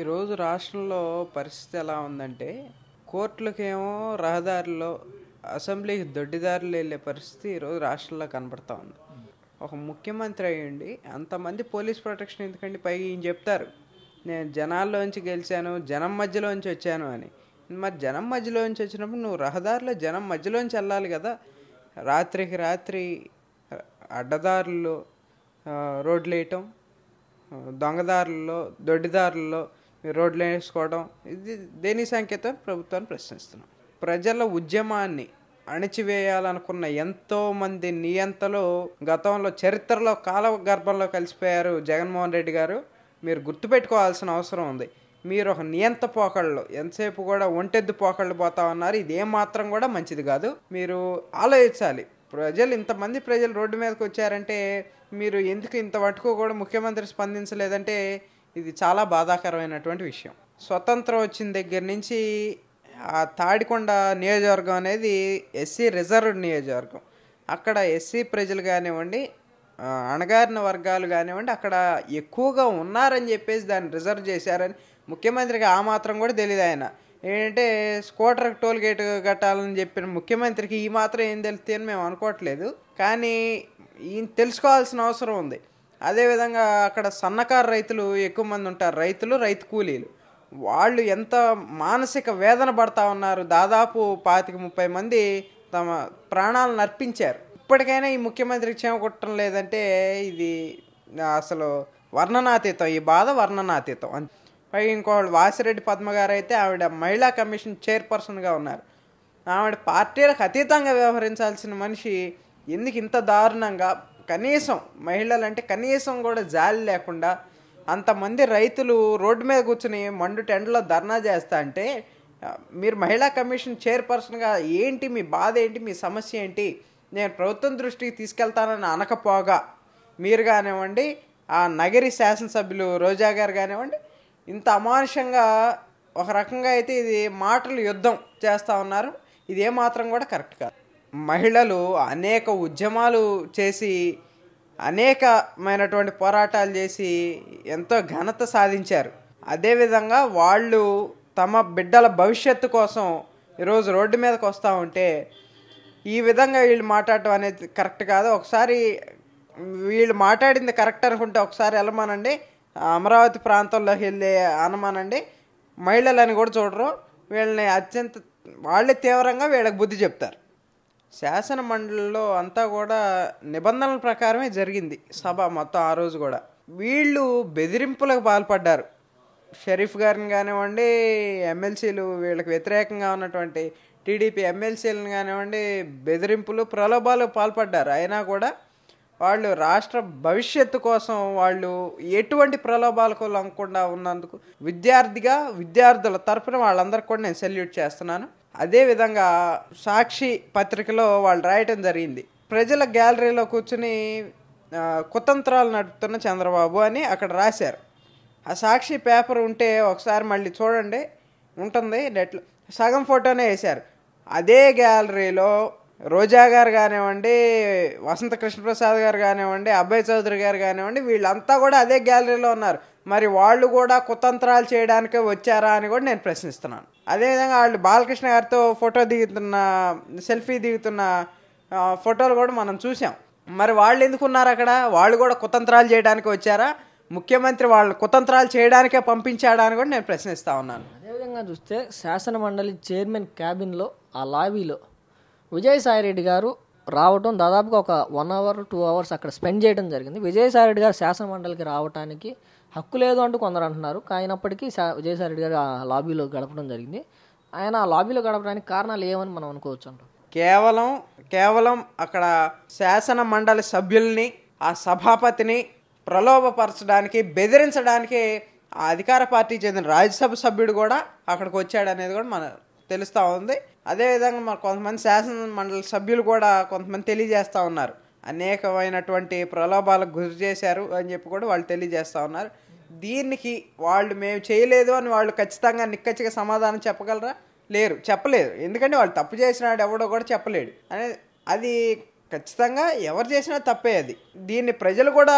ఈరోజు రాష్ట్రంలో పరిస్థితి ఎలా ఉందంటే కోర్టులకేమో రహదారిలో అసెంబ్లీకి దొడ్డిదారులు వెళ్ళే పరిస్థితి ఈరోజు రాష్ట్రంలో కనబడతా ఉంది ఒక ముఖ్యమంత్రి అయ్యండి అంతమంది పోలీస్ ప్రొటెక్షన్ ఎందుకండి పైగా ఈయన చెప్తారు నేను జనాల్లోంచి గెలిచాను జనం మధ్యలోంచి వచ్చాను అని మరి జనం మధ్యలోంచి వచ్చినప్పుడు నువ్వు రహదారిలో జనం మధ్యలోంచి వెళ్ళాలి కదా రాత్రికి రాత్రి అడ్డదారుల్లో రోడ్లు వేయటం దొంగదారుల్లో దొడ్డిదారుల్లో రోడ్లు వేసుకోవడం ఇది దేని సంకేతం ప్రభుత్వాన్ని ప్రశ్నిస్తున్నాం ప్రజల ఉద్యమాన్ని అణిచివేయాలనుకున్న ఎంతోమంది నియంతలు గతంలో చరిత్రలో కాల గర్భంలో కలిసిపోయారు జగన్మోహన్ రెడ్డి గారు మీరు గుర్తుపెట్టుకోవాల్సిన అవసరం ఉంది మీరు ఒక నియంత పోకళ్ళు ఎంతసేపు కూడా ఒంటెద్దు పోకళ్ళు పోతా ఉన్నారు ఇది మాత్రం కూడా మంచిది కాదు మీరు ఆలోచించాలి ప్రజలు ఇంతమంది ప్రజలు రోడ్డు మీదకి వచ్చారంటే మీరు ఎందుకు ఇంత మటుకు కూడా ముఖ్యమంత్రి స్పందించలేదంటే ఇది చాలా బాధాకరమైనటువంటి విషయం స్వతంత్రం వచ్చిన దగ్గర నుంచి ఆ తాడికొండ నియోజకవర్గం అనేది ఎస్సీ రిజర్వ్డ్ నియోజకవర్గం అక్కడ ఎస్సీ ప్రజలు కానివ్వండి అణగారిన వర్గాలు కానివ్వండి అక్కడ ఎక్కువగా ఉన్నారని చెప్పేసి దాన్ని రిజర్వ్ చేశారని ముఖ్యమంత్రికి ఆ మాత్రం కూడా తెలియదు ఆయన ఏంటంటే స్కూటర్ టోల్ గేట్ కట్టాలని చెప్పిన ముఖ్యమంత్రికి ఈ మాత్రం ఏం తెలుస్తాయని మేము అనుకోవట్లేదు కానీ ఈయన తెలుసుకోవాల్సిన అవసరం ఉంది అదేవిధంగా అక్కడ సన్నకారు రైతులు ఎక్కువ మంది ఉంటారు రైతులు రైతు కూలీలు వాళ్ళు ఎంత మానసిక వేదన పడతా ఉన్నారు దాదాపు పాతిక ముప్పై మంది తమ ప్రాణాలను అర్పించారు ఇప్పటికైనా ఈ ముఖ్యమంత్రి చేమకొట్టడం లేదంటే ఇది అసలు వర్ణనాతీతం ఈ బాధ వర్ణనాతీతం అని పైగా ఇంకోళ్ళు వాసిరెడ్డి పద్మగారు అయితే ఆవిడ మహిళా కమిషన్ చైర్పర్సన్గా ఉన్నారు ఆవిడ పార్టీలకు అతీతంగా వ్యవహరించాల్సిన మనిషి ఎందుకు ఇంత దారుణంగా కనీసం మహిళలంటే కనీసం కూడా జాలి లేకుండా అంతమంది రైతులు రోడ్డు మీద కూర్చుని మండు టెంట్లో ధర్నా చేస్తా అంటే మీరు మహిళా కమిషన్ చైర్పర్సన్గా ఏంటి మీ బాధ ఏంటి మీ సమస్య ఏంటి నేను ప్రభుత్వం దృష్టికి తీసుకెళ్తానని అనకపోగా మీరు కానివ్వండి ఆ నగరి శాసనసభ్యులు రోజా గారు కానివ్వండి ఇంత అమానుషంగా ఒక రకంగా అయితే ఇది మాటలు యుద్ధం చేస్తూ ఉన్నారు ఇదేమాత్రం కూడా కరెక్ట్ కాదు మహిళలు అనేక ఉద్యమాలు చేసి అనేకమైనటువంటి పోరాటాలు చేసి ఎంతో ఘనత సాధించారు అదేవిధంగా వాళ్ళు తమ బిడ్డల భవిష్యత్తు కోసం ఈరోజు రోడ్డు మీదకి వస్తూ ఉంటే ఈ విధంగా వీళ్ళు మాట్లాడటం అనేది కరెక్ట్ కాదు ఒకసారి వీళ్ళు మాట్లాడింది కరెక్ట్ అనుకుంటే ఒకసారి వెళ్ళమనండి అమరావతి ప్రాంతంలోకి వెళ్ళే అనమానండి మహిళలని కూడా చూడరు వీళ్ళని అత్యంత వాళ్ళే తీవ్రంగా వీళ్ళకి బుద్ధి చెప్తారు శాసన మండలిలో అంతా కూడా నిబంధనల ప్రకారమే జరిగింది సభ మొత్తం ఆ రోజు కూడా వీళ్ళు బెదిరింపులకు పాల్పడ్డారు షరీఫ్ గారిని కానివ్వండి ఎమ్మెల్సీలు వీళ్ళకి వ్యతిరేకంగా ఉన్నటువంటి టీడీపీ ఎమ్మెల్సీలను కానివ్వండి బెదిరింపులు ప్రలోభాలు పాల్పడ్డారు అయినా కూడా వాళ్ళు రాష్ట్ర భవిష్యత్తు కోసం వాళ్ళు ఎటువంటి ప్రలోభాలకు లొంగకుండా ఉన్నందుకు విద్యార్థిగా విద్యార్థుల తరఫున వాళ్ళందరికీ కూడా నేను సెల్యూట్ చేస్తున్నాను అదేవిధంగా సాక్షి పత్రికలో వాళ్ళు రాయటం జరిగింది ప్రజల గ్యాలరీలో కూర్చుని కుతంత్రాలు నడుపుతున్న చంద్రబాబు అని అక్కడ రాశారు ఆ సాక్షి పేపర్ ఉంటే ఒకసారి మళ్ళీ చూడండి ఉంటుంది నెట్లో సగం ఫోటోనే వేశారు అదే గ్యాలరీలో రోజా గారు కానివ్వండి వసంత కృష్ణప్రసాద్ గారు కానివ్వండి అబ్బాయి చౌదరి గారు కానివ్వండి వీళ్ళంతా కూడా అదే గ్యాలరీలో ఉన్నారు మరి వాళ్ళు కూడా కుతంత్రాలు చేయడానికే వచ్చారా అని కూడా నేను ప్రశ్నిస్తున్నాను అదేవిధంగా వాళ్ళు బాలకృష్ణ గారితో ఫోటో దిగుతున్న సెల్ఫీ దిగుతున్న ఫోటోలు కూడా మనం చూసాం మరి వాళ్ళు ఎందుకున్నారు అక్కడ వాళ్ళు కూడా కుతంత్రాలు చేయడానికి వచ్చారా ముఖ్యమంత్రి వాళ్ళు కుతంత్రాలు చేయడానికే పంపించాడా అని కూడా నేను ప్రశ్నిస్తా ఉన్నాను అదేవిధంగా చూస్తే శాసన మండలి చైర్మన్ క్యాబిన్లో ఆ లాబీలో విజయసాయిరెడ్డి గారు రావటం దాదాపుగా ఒక వన్ అవర్ టూ అవర్స్ అక్కడ స్పెండ్ చేయడం జరిగింది విజయసాయిరెడ్డి గారు శాసన మండలికి రావటానికి హక్కు లేదు అంటూ కొందరు అంటున్నారు అయినప్పటికీ విజయసాయిరెడ్డి గారు ఆ లాబీలో గడపడం జరిగింది ఆయన ఆ లాబీలో గడపడానికి కారణాలు ఏమని మనం అనుకోవచ్చు అంటాం కేవలం కేవలం అక్కడ శాసన మండలి సభ్యుల్ని ఆ సభాపతిని ప్రలోభపరచడానికి బెదిరించడానికి ఆ అధికార పార్టీకి చెందిన రాజ్యసభ సభ్యుడు కూడా అక్కడికి వచ్చాడు అనేది కూడా మన తెలుస్తూ ఉంది అదేవిధంగా మన కొంతమంది శాసన మండలి సభ్యులు కూడా కొంతమంది తెలియజేస్తూ ఉన్నారు అనేకమైనటువంటి ప్రలోభాలకు గురి చేశారు అని చెప్పి కూడా వాళ్ళు తెలియజేస్తూ ఉన్నారు దీనికి వాళ్ళు మేము చేయలేదు అని వాళ్ళు ఖచ్చితంగా నిక్కచ్చిగా సమాధానం చెప్పగలరా లేరు చెప్పలేరు ఎందుకంటే వాళ్ళు తప్పు చేసినాడు ఎవడో కూడా చెప్పలేడు అనే అది ఖచ్చితంగా ఎవరు చేసినా తప్పే అది దీన్ని ప్రజలు కూడా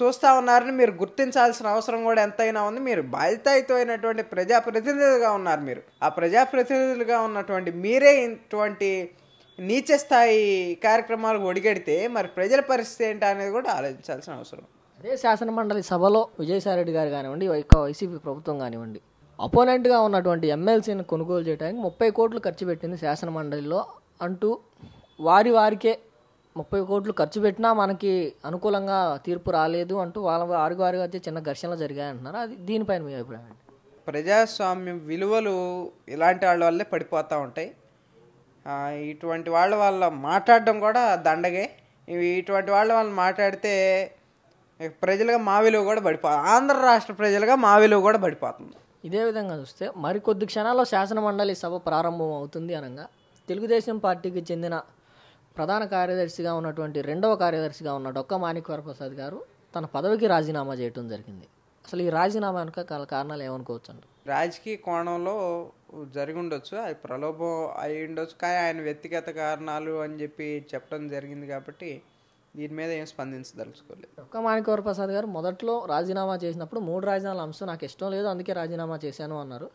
చూస్తూ ఉన్నారని మీరు గుర్తించాల్సిన అవసరం కూడా ఎంతైనా ఉంది మీరు బాధ్యతాయుతమైనటువంటి ప్రజాప్రతినిధులుగా ఉన్నారు మీరు ఆ ప్రజాప్రతినిధులుగా ఉన్నటువంటి మీరే ఇటువంటి నీచ స్థాయి కార్యక్రమాలు ఒడిగడితే మరి ప్రజల పరిస్థితి ఏంటనేది అనేది కూడా ఆలోచించాల్సిన అవసరం అదే శాసనమండలి సభలో విజయసాయిరెడ్డి గారు కానివ్వండి వైసీపీ ప్రభుత్వం కానివ్వండి అపోనెంట్గా ఉన్నటువంటి ఎమ్మెల్సీని కొనుగోలు చేయడానికి ముప్పై కోట్లు ఖర్చు పెట్టింది శాసనమండలిలో అంటూ వారి వారికే ముప్పై కోట్లు ఖర్చు పెట్టినా మనకి అనుకూలంగా తీర్పు రాలేదు అంటూ వాళ్ళ వారి వారిగా వచ్చే చిన్న ఘర్షణలు జరిగాయంటున్నారు అది దీనిపైన మీ అభిప్రాయం ప్రజాస్వామ్యం విలువలు ఇలాంటి వాళ్ళ వల్లే పడిపోతూ ఉంటాయి ఇటువంటి వాళ్ళ వాళ్ళ మాట్లాడడం కూడా దండగే ఇటువంటి వాళ్ళ వాళ్ళు మాట్లాడితే ప్రజలుగా మా విలువ కూడా పడిపో ఆంధ్ర రాష్ట్ర ప్రజలుగా మా విలువ కూడా పడిపోతుంది ఇదే విధంగా చూస్తే మరికొద్ది క్షణాల్లో శాసనమండలి సభ ప్రారంభం అవుతుంది అనగా తెలుగుదేశం పార్టీకి చెందిన ప్రధాన కార్యదర్శిగా ఉన్నటువంటి రెండవ కార్యదర్శిగా ఉన్న డొక్క మాణిక్వర ప్రసాద్ గారు తన పదవికి రాజీనామా చేయటం జరిగింది అసలు ఈ రాజీనామా వెనుక కారణాలు ఏమనుకోవచ్చు అండి రాజకీయ కోణంలో జరిగి ఉండొచ్చు అది ప్రలోభం అయి ఉండొచ్చు కానీ ఆయన వ్యక్తిగత కారణాలు అని చెప్పి చెప్పడం జరిగింది కాబట్టి దీని మీద ఏం స్పందించదలుచుకోలేదు ఒక్క మాణికవర ప్రసాద్ గారు మొదట్లో రాజీనామా చేసినప్పుడు మూడు రాజీనామాల అంశం నాకు ఇష్టం లేదు అందుకే రాజీనామా చేశాను అన్నారు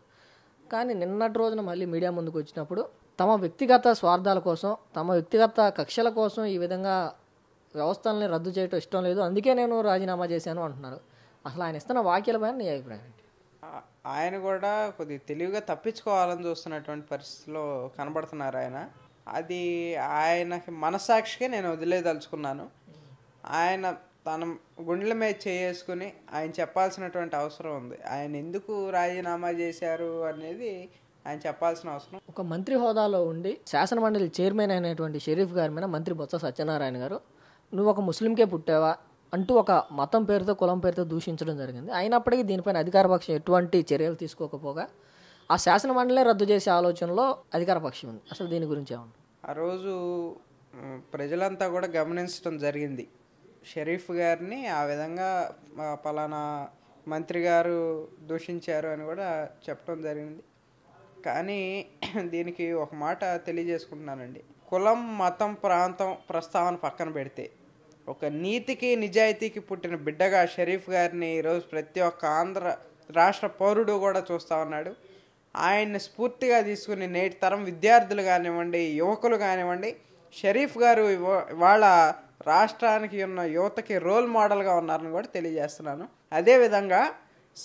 కానీ నిన్నటి రోజున మళ్ళీ మీడియా ముందుకు వచ్చినప్పుడు తమ వ్యక్తిగత స్వార్థాల కోసం తమ వ్యక్తిగత కక్షల కోసం ఈ విధంగా వ్యవస్థల్ని రద్దు చేయటం ఇష్టం లేదు అందుకే నేను రాజీనామా చేశాను అంటున్నారు అసలు ఆయన ఇస్తున్న వాక్యాలపైన నీ అభిప్రాయం ఆయన కూడా కొద్దిగా తెలివిగా తప్పించుకోవాలని చూస్తున్నటువంటి పరిస్థితిలో కనబడుతున్నారు ఆయన అది ఆయనకి మనసాక్షిగా నేను వదిలేదలుచుకున్నాను ఆయన తన గుండెల మీద చేసుకుని ఆయన చెప్పాల్సినటువంటి అవసరం ఉంది ఆయన ఎందుకు రాజీనామా చేశారు అనేది ఆయన చెప్పాల్సిన అవసరం ఒక మంత్రి హోదాలో ఉండి శాసనమండలి చైర్మన్ అయినటువంటి షరీఫ్ గారి మీద మంత్రి బొత్స సత్యనారాయణ గారు నువ్వు ఒక ముస్లింకే పుట్టావా అంటూ ఒక మతం పేరుతో కులం పేరుతో దూషించడం జరిగింది అయినప్పటికీ దీనిపైన అధికారపక్షం ఎటువంటి చర్యలు తీసుకోకపోగా ఆ శాసనమండలే రద్దు చేసే ఆలోచనలో అధికారపక్షం ఉంది అసలు దీని గురించి ఏమన్నా ఆ రోజు ప్రజలంతా కూడా గమనించడం జరిగింది షరీఫ్ గారిని ఆ విధంగా పలానా మంత్రి గారు దూషించారు అని కూడా చెప్పడం జరిగింది కానీ దీనికి ఒక మాట తెలియజేసుకుంటున్నానండి కులం మతం ప్రాంతం ప్రస్తావన పక్కన పెడితే ఒక నీతికి నిజాయితీకి పుట్టిన బిడ్డగా షరీఫ్ గారిని ఈరోజు ప్రతి ఒక్క ఆంధ్ర రాష్ట్ర పౌరుడు కూడా చూస్తూ ఉన్నాడు ఆయన్ని స్ఫూర్తిగా తీసుకుని నేటి తరం విద్యార్థులు కానివ్వండి యువకులు కానివ్వండి షరీఫ్ గారు వాళ్ళ రాష్ట్రానికి ఉన్న యువతకి రోల్ మోడల్గా ఉన్నారని కూడా తెలియజేస్తున్నాను అదేవిధంగా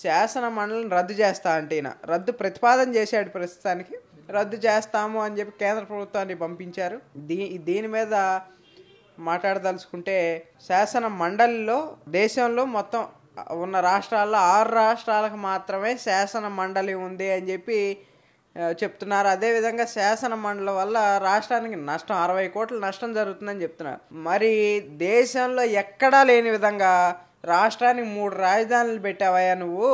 శాసన మండలిని రద్దు చేస్తా అంటే ఈయన రద్దు ప్రతిపాదన చేశాడు ప్రస్తుతానికి రద్దు చేస్తాము అని చెప్పి కేంద్ర ప్రభుత్వాన్ని పంపించారు దీ దీని మీద మాట్లాడదలుచుకుంటే శాసన మండలిలో దేశంలో మొత్తం ఉన్న రాష్ట్రాల్లో ఆరు రాష్ట్రాలకు మాత్రమే శాసన మండలి ఉంది అని చెప్పి చెప్తున్నారు అదేవిధంగా శాసన మండలి వల్ల రాష్ట్రానికి నష్టం అరవై కోట్ల నష్టం జరుగుతుందని చెప్తున్నారు మరి దేశంలో ఎక్కడా లేని విధంగా రాష్ట్రానికి మూడు రాజధానులు పెట్టావయ్యా నువ్వు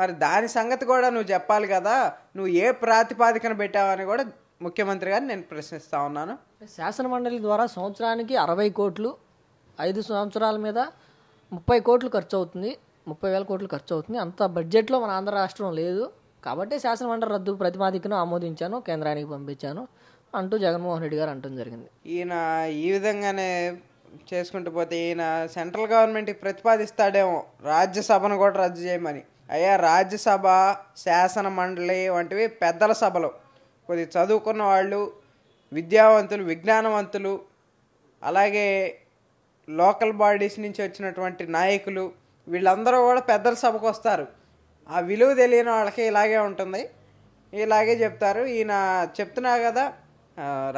మరి దాని సంగతి కూడా నువ్వు చెప్పాలి కదా నువ్వు ఏ ప్రాతిపాదికన పెట్టావని కూడా ముఖ్యమంత్రి గారిని నేను ప్రశ్నిస్తా ఉన్నాను శాసన మండలి ద్వారా సంవత్సరానికి అరవై కోట్లు ఐదు సంవత్సరాల మీద ముప్పై కోట్లు ఖర్చు అవుతుంది ముప్పై వేల కోట్లు ఖర్చు అవుతుంది అంత బడ్జెట్లో మన ఆంధ్ర రాష్ట్రం లేదు కాబట్టి శాసనమండలి రద్దు ప్రతిపాదికను ఆమోదించాను కేంద్రానికి పంపించాను అంటూ జగన్మోహన్ రెడ్డి గారు అంటం జరిగింది ఈయన ఈ విధంగానే చేసుకుంటూ పోతే ఈయన సెంట్రల్ గవర్నమెంట్కి ప్రతిపాదిస్తాడేమో రాజ్యసభను కూడా రద్దు చేయమని అయ్యా రాజ్యసభ శాసన మండలి వంటివి పెద్దల సభలు కొద్ది చదువుకున్న వాళ్ళు విద్యావంతులు విజ్ఞానవంతులు అలాగే లోకల్ బాడీస్ నుంచి వచ్చినటువంటి నాయకులు వీళ్ళందరూ కూడా పెద్దల సభకు వస్తారు ఆ విలువ తెలియని వాళ్ళకి ఇలాగే ఉంటుంది ఇలాగే చెప్తారు ఈయన చెప్తున్నా కదా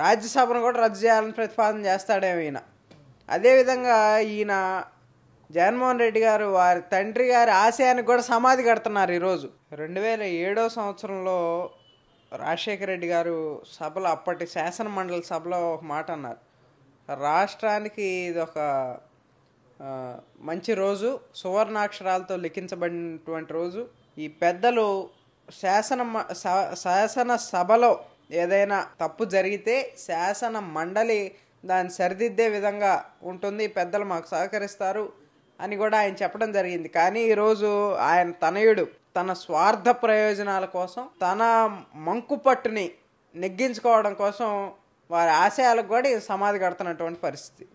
రాజ్యసభను కూడా రద్దు చేయాలని ప్రతిపాదన చేస్తాడేమో ఈయన అదేవిధంగా ఈయన జగన్మోహన్ రెడ్డి గారు వారి తండ్రి గారి ఆశయానికి కూడా సమాధి కడుతున్నారు ఈరోజు రెండు వేల ఏడో సంవత్సరంలో రాజశేఖర రెడ్డి గారు సభలో అప్పటి శాసన మండలి సభలో ఒక మాట అన్నారు రాష్ట్రానికి ఇది ఒక మంచి రోజు సువర్ణాక్షరాలతో లిఖించబడినటువంటి రోజు ఈ పెద్దలు శాసన శాసన సభలో ఏదైనా తప్పు జరిగితే శాసన మండలి దాన్ని సరిదిద్దే విధంగా ఉంటుంది పెద్దలు మాకు సహకరిస్తారు అని కూడా ఆయన చెప్పడం జరిగింది కానీ ఈరోజు ఆయన తనయుడు తన స్వార్థ ప్రయోజనాల కోసం తన మంకుపట్టుని నెగ్గించుకోవడం కోసం వారి ఆశయాలకు కూడా ఇది సమాధి కడుతున్నటువంటి పరిస్థితి